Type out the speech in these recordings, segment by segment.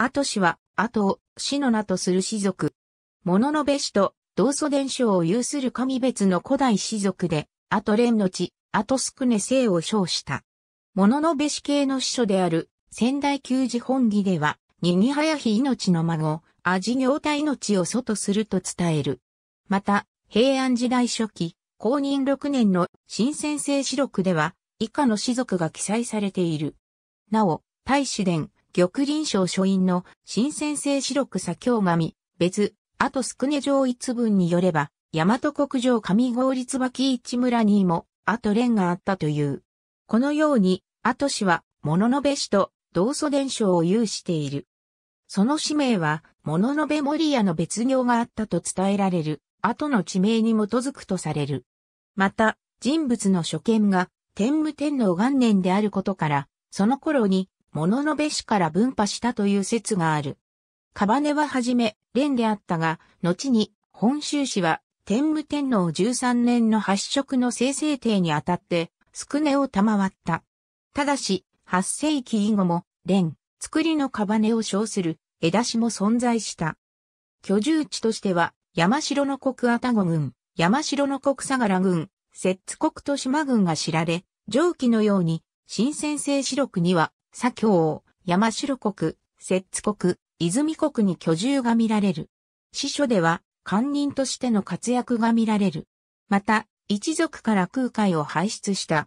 後氏は、後を、氏の名とする氏族。物の部氏と、同祖伝承を有する神別の古代氏族で、後ト連の地、後トスクネ姓を称した。物の部氏系の師書である、仙台旧寺本義では、にぎはやひ命の孫、味行体命を祖とすると伝える。また、平安時代初期、公認6年の新先生史録では、以下の氏族が記載されている。なお、大使伝、玉林省書院の新鮮性四六左京紙、別、あと少根上一文によれば、大和国上上法立脇一村にも、あと連があったという。このように、あと氏は、物のべ氏と、同祖伝承を有している。その氏名は、物のべ森屋の別業があったと伝えられる、後の地名に基づくとされる。また、人物の所見が、天武天皇元年であることから、その頃に、物のべしから分派したという説がある。カバネははじめ、蓮であったが、後に、本州氏は、天武天皇13年の発色の生成帝にあたって、宿根を賜った。ただし、8世紀以後も、蓮、作りのカバネを称する、枝氏も存在した。居住地としては、山城の国愛宕郡、山城の国相良郡、摂津国と島郡が知られ、上記のように、新鮮性四六には、左京、山城国、摂津国、泉国に居住が見られる。司書では、官人としての活躍が見られる。また、一族から空海を輩出した。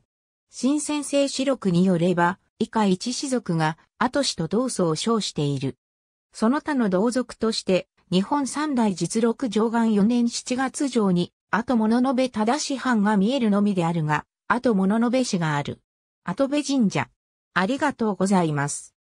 新先生史録によれば、以下一氏族が、後氏と同祖を称している。その他の同族として、日本三大実録上岸4年7月上に、後物のべ正藩が見えるのみであるが、後物のべ氏がある。後部神社、ありがとうございます。